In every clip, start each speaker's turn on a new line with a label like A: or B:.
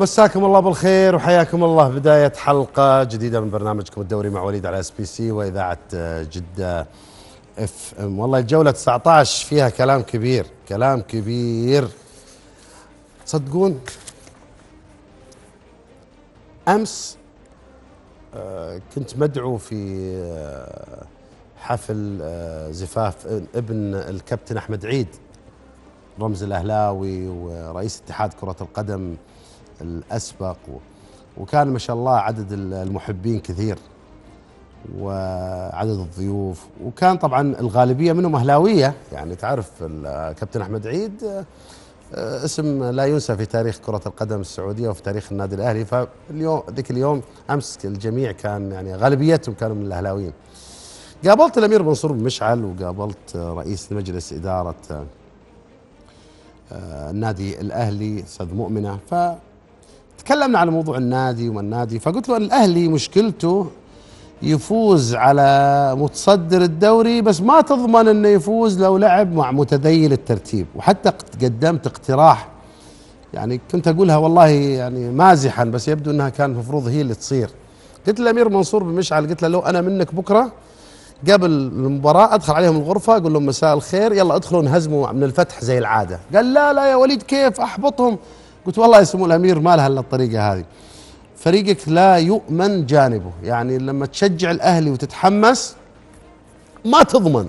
A: مساكم الله بالخير وحياكم الله بداية حلقة جديدة من برنامجكم الدوري مع وليد على اس بي سي وإذاعة آه، جدة اف ام والله الجولة 19 فيها كلام كبير كلام كبير تصدقون أمس آه، كنت مدعو في آه، حفل زفاف ابن الكابتن أحمد عيد رمز الأهلاوي ورئيس اتحاد كرة القدم الأسبق وكان ما شاء الله عدد المحبين كثير وعدد الضيوف وكان طبعا الغالبية منهم أهلاوية يعني تعرف الكابتن أحمد عيد آه، اسم لا ينسى في تاريخ كرة القدم السعودية وفي تاريخ النادي الأهلي فاليوم ذيك اليوم أمس الجميع كان يعني غالبيتهم كانوا من الأهلاويين قابلت الأمير منصور بن مشعل وقابلت رئيس مجلس إدارة آه، النادي الأهلي أستاذ مؤمنة ف تكلمنا على موضوع النادي وما النادي فقلت له الاهلي مشكلته يفوز على متصدر الدوري بس ما تضمن انه يفوز لو لعب مع متذيل الترتيب وحتى قدمت اقتراح يعني كنت اقولها والله يعني مازحا بس يبدو انها كان المفروض هي اللي تصير قلت للامير منصور بن مشعل قلت له لو انا منك بكره قبل المباراة ادخل عليهم الغرفة اقول لهم مساء الخير يلا ادخلوا انهزموا من الفتح زي العادة قال لا لا يا وليد كيف احبطهم قلت والله يا سمو الامير ما لها الا الطريقه هذه فريقك لا يؤمن جانبه يعني لما تشجع الاهلي وتتحمس ما تضمن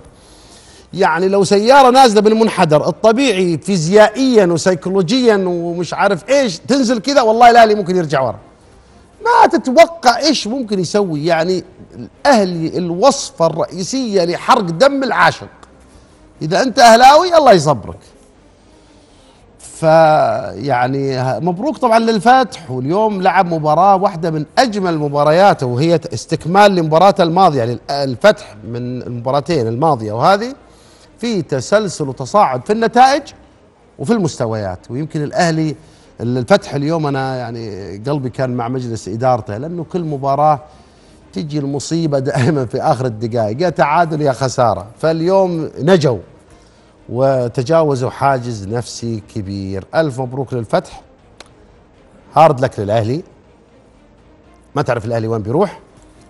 A: يعني لو سيارة نازلة بالمنحدر الطبيعي فيزيائيا وسيكولوجيا ومش عارف ايش تنزل كذا والله الاهلي ممكن يرجع ورا ما تتوقع ايش ممكن يسوي يعني الاهلي الوصفة الرئيسية لحرق دم العاشق اذا انت اهلاوي الله يصبرك فيعني مبروك طبعا للفتح واليوم لعب مباراة واحدة من أجمل مبارياته وهي استكمال لمباراته الماضية يعني الفتح من المباراتين الماضية وهذه في تسلسل وتصاعد في النتائج وفي المستويات ويمكن الأهلي الفتح اليوم أنا يعني قلبي كان مع مجلس إدارته لأنه كل مباراة تجي المصيبة دائما في آخر الدقائق يا تعادل يا خسارة فاليوم نجوا وتجاوزوا حاجز نفسي كبير ألف مبروك للفتح هارد لك للأهلي ما تعرف الأهلي وين بيروح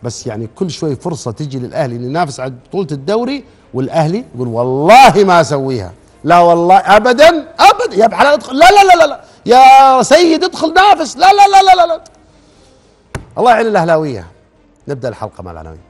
A: بس يعني كل شوي فرصة تجي للأهلي اللي ينافس على بطولة الدوري والأهلي يقول والله ما أسويها لا والله أبدا أبدا يا بحلال ادخل لا لا لا لا يا سيد ادخل نافس لا لا لا لا لا الله يعين الأهلاوية نبدأ الحلقة مع العناوين